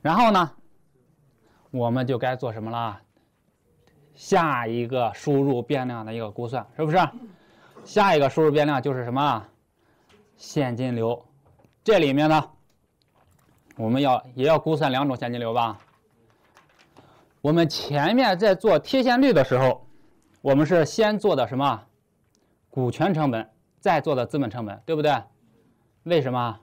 然后呢，我们就该做什么了？下一个输入变量的一个估算是不是？下一个输入变量就是什么？现金流。这里面呢，我们要也要估算两种现金流吧。我们前面在做贴现率的时候，我们是先做的什么？股权成本，再做的资本成本，对不对？为什么？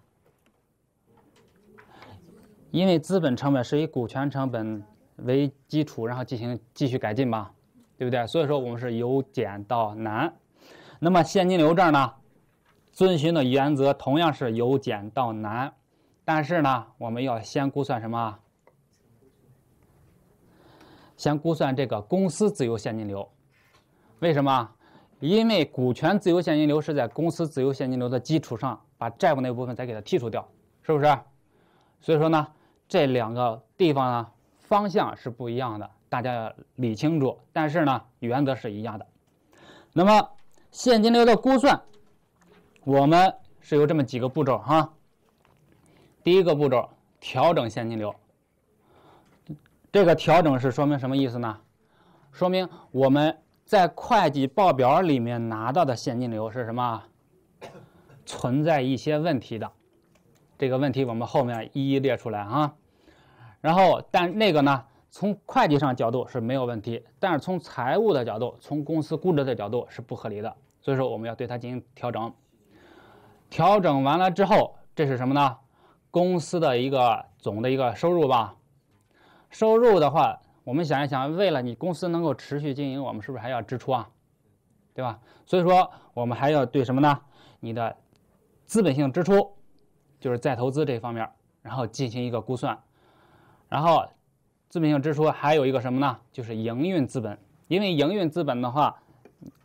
因为资本成本是以股权成本为基础，然后进行继续改进吧，对不对？所以说我们是由简到难。那么现金流这儿呢，遵循的原则同样是“由简到难”，但是呢，我们要先估算什么？先估算这个公司自由现金流，为什么？因为股权自由现金流是在公司自由现金流的基础上，把债务那部分再给它剔除掉，是不是？所以说呢，这两个地方呢方向是不一样的，大家要理清楚。但是呢，原则是一样的。那么现金流的估算，我们是有这么几个步骤哈。第一个步骤，调整现金流。这个调整是说明什么意思呢？说明我们在会计报表里面拿到的现金流是什么？存在一些问题的。这个问题我们后面一一列出来啊。然后，但那个呢，从会计上角度是没有问题，但是从财务的角度，从公司估值的角度是不合理的。所以说，我们要对它进行调整。调整完了之后，这是什么呢？公司的一个总的一个收入吧。收入的话，我们想一想，为了你公司能够持续经营，我们是不是还要支出啊？对吧？所以说，我们还要对什么呢？你的资本性支出，就是再投资这方面，然后进行一个估算。然后，资本性支出还有一个什么呢？就是营运资本，因为营运资本的话，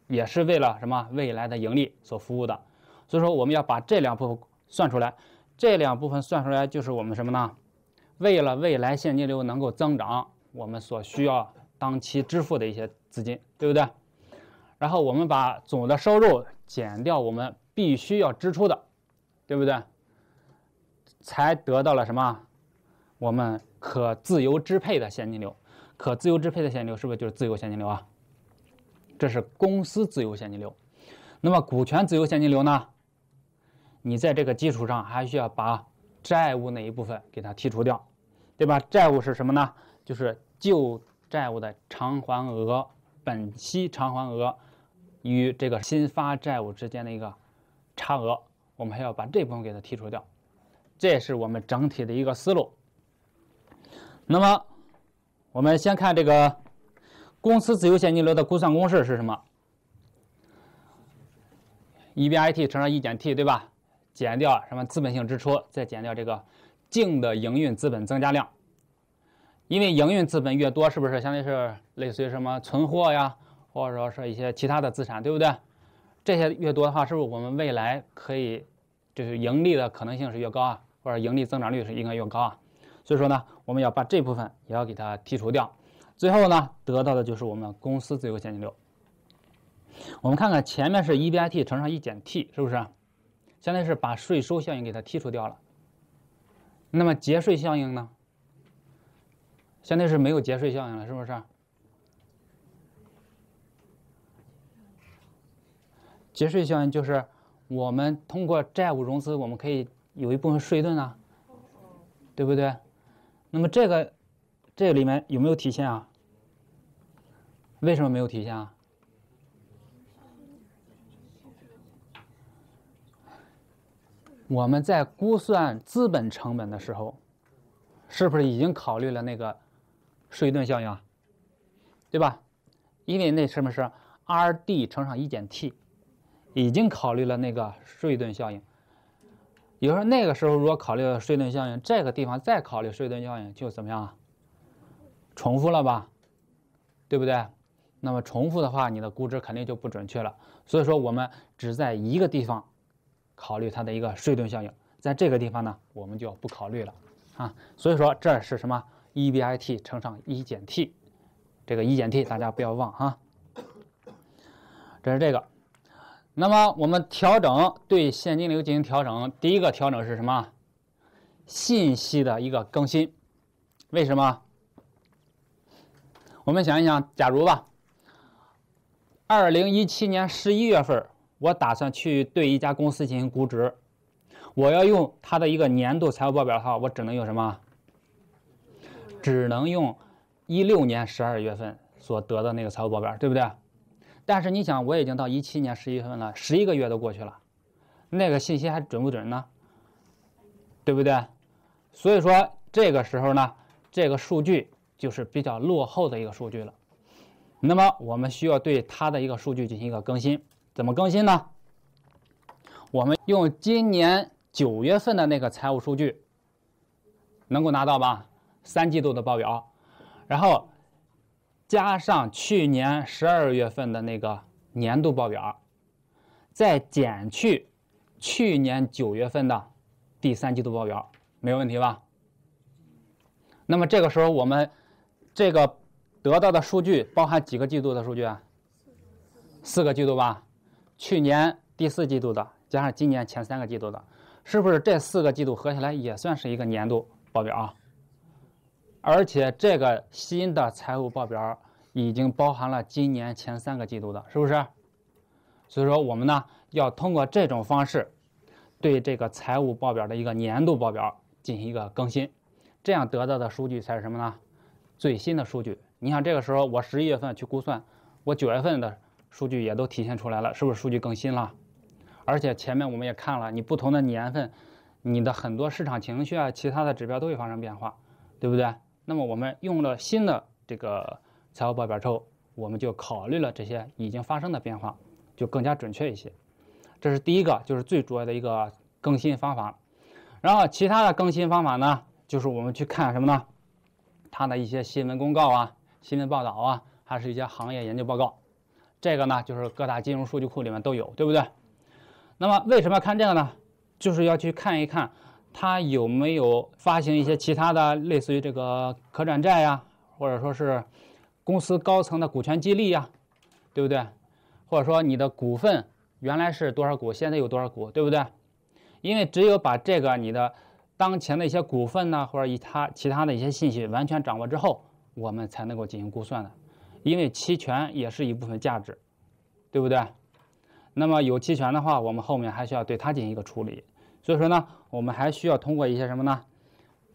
也是为了什么未来的盈利所服务的。所以说，我们要把这两部分算出来。这两部分算出来就是我们什么呢？为了未来现金流能够增长，我们所需要当期支付的一些资金，对不对？然后我们把总的收入减掉我们必须要支出的，对不对？才得到了什么？我们可自由支配的现金流，可自由支配的现金流是不是就是自由现金流啊？这是公司自由现金流。那么股权自由现金流呢？你在这个基础上还需要把。债务那一部分给它剔除掉，对吧？债务是什么呢？就是旧债务的偿还额、本息偿还额与这个新发债务之间的一个差额，我们还要把这部分给它剔除掉。这是我们整体的一个思路。那么，我们先看这个公司自由现金流的估算公式是什么？EBIT 乘上 E 减 T，对吧？减掉什么资本性支出，再减掉这个净的营运资本增加量，因为营运资本越多，是不是相当于是类似于什么存货呀，或者说是一些其他的资产，对不对？这些越多的话，是不是我们未来可以就是盈利的可能性是越高啊，或者盈利增长率是应该越高啊？所以说呢，我们要把这部分也要给它剔除掉，最后呢，得到的就是我们公司自由现金流。我们看看前面是 EBIT 乘上一减 T，是不是？现在是把税收效应给它剔除掉了，那么节税效应呢？现在是没有节税效应了，是不是？节税效应就是我们通过债务融资，我们可以有一部分税盾啊，对不对？那么这个这里面有没有体现啊？为什么没有体现啊？我们在估算资本成本的时候，是不是已经考虑了那个税盾效应啊？对吧？因为那什么是 Rd 乘上一减 T，已经考虑了那个税盾效应。比如说那个时候如果考虑了税盾效应，这个地方再考虑税盾效应就怎么样啊？重复了吧，对不对？那么重复的话，你的估值肯定就不准确了。所以说，我们只在一个地方。考虑它的一个税盾效应，在这个地方呢，我们就不考虑了啊。所以说这是什么？EBIT 乘上一减 T，这个一减 T 大家不要忘啊。这是这个。那么我们调整对现金流进行调整，第一个调整是什么？信息的一个更新。为什么？我们想一想，假如吧，二零一七年十一月份。我打算去对一家公司进行估值，我要用它的一个年度财务报表的话，我只能用什么？只能用一六年十二月份所得的那个财务报表，对不对？但是你想，我已经到一七年十一月份了，十一个月都过去了，那个信息还准不准呢？对不对？所以说这个时候呢，这个数据就是比较落后的一个数据了。那么我们需要对它的一个数据进行一个更新。怎么更新呢？我们用今年九月份的那个财务数据能够拿到吧？三季度的报表，然后加上去年十二月份的那个年度报表，再减去去年九月份的第三季度报表，没有问题吧？那么这个时候我们这个得到的数据包含几个季度的数据啊？四个季度吧。去年第四季度的，加上今年前三个季度的，是不是这四个季度合起来也算是一个年度报表啊？而且这个新的财务报表已经包含了今年前三个季度的，是不是？所以说我们呢，要通过这种方式，对这个财务报表的一个年度报表进行一个更新，这样得到的数据才是什么呢？最新的数据。你想这个时候，我十一月份去估算，我九月份的。数据也都体现出来了，是不是数据更新了？而且前面我们也看了，你不同的年份，你的很多市场情绪啊，其他的指标都会发生变化，对不对？那么我们用了新的这个财务报表之后，我们就考虑了这些已经发生的变化，就更加准确一些。这是第一个，就是最主要的一个更新方法。然后其他的更新方法呢，就是我们去看什么呢？它的一些新闻公告啊、新闻报道啊，还是一些行业研究报告。这个呢，就是各大金融数据库里面都有，对不对？那么为什么要看这个呢？就是要去看一看，它有没有发行一些其他的，类似于这个可转债呀，或者说是公司高层的股权激励呀，对不对？或者说你的股份原来是多少股，现在有多少股，对不对？因为只有把这个你的当前的一些股份呢，或者以他其他的一些信息完全掌握之后，我们才能够进行估算的。因为期权也是一部分价值，对不对？那么有期权的话，我们后面还需要对它进行一个处理。所以说呢，我们还需要通过一些什么呢？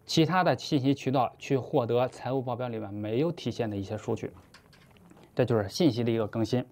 其他的信息渠道去获得财务报表里面没有体现的一些数据，这就是信息的一个更新。